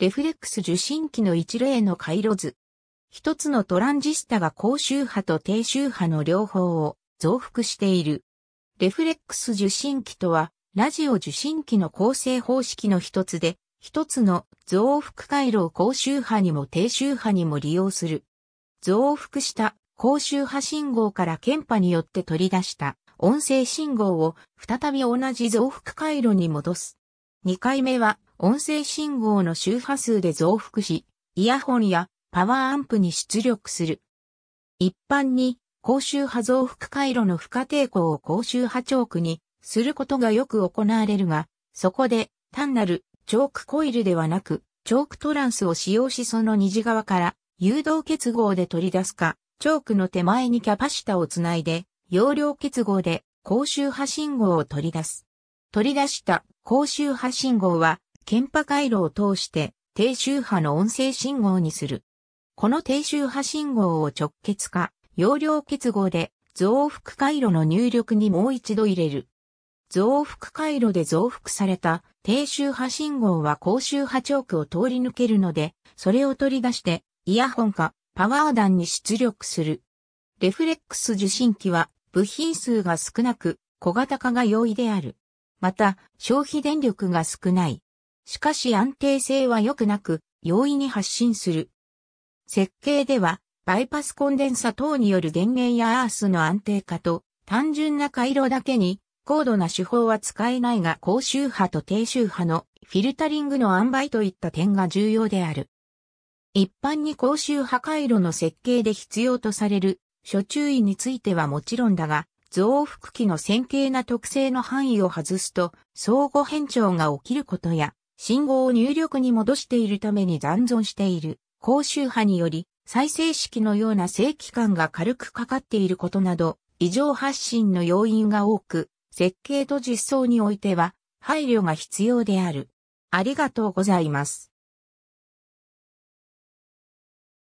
レフレックス受信機の一例の回路図。一つのトランジスタが高周波と低周波の両方を増幅している。レフレックス受信機とは、ラジオ受信機の構成方式の一つで、一つの増幅回路を高周波にも低周波にも利用する。増幅した高周波信号から検波によって取り出した音声信号を再び同じ増幅回路に戻す。二回目は音声信号の周波数で増幅し、イヤホンやパワーアンプに出力する。一般に、高周波増幅回路の負荷抵抗を高周波チョークにすることがよく行われるが、そこで単なるチョークコイルではなく、チョークトランスを使用しその虹側から誘導結合で取り出すか、チョークの手前にキャパシタをつないで、容量結合で高周波信号を取り出す。取り出した高周波信号は電波回路を通して低周波の音声信号にする。この低周波信号を直結化、容量結合で増幅回路の入力にもう一度入れる。増幅回路で増幅された低周波信号は高周波チョークを通り抜けるので、それを取り出してイヤホンかパワー弾に出力する。レフレックス受信機は部品数が少なく小型化が容易である。また消費電力が少ない。しかし安定性は良くなく、容易に発信する。設計では、バイパスコンデンサ等による電源やアースの安定化と、単純な回路だけに、高度な手法は使えないが高周波と低周波のフィルタリングの塩梅といった点が重要である。一般に高周波回路の設計で必要とされる諸注意についてはもちろんだが、増幅器の線形な特性の範囲を外すと相互変調が起きることや、信号を入力に戻しているために残存している高周波により再生式のような正規感が軽くかかっていることなど異常発信の要因が多く設計と実装においては配慮が必要である。ありがとうございます。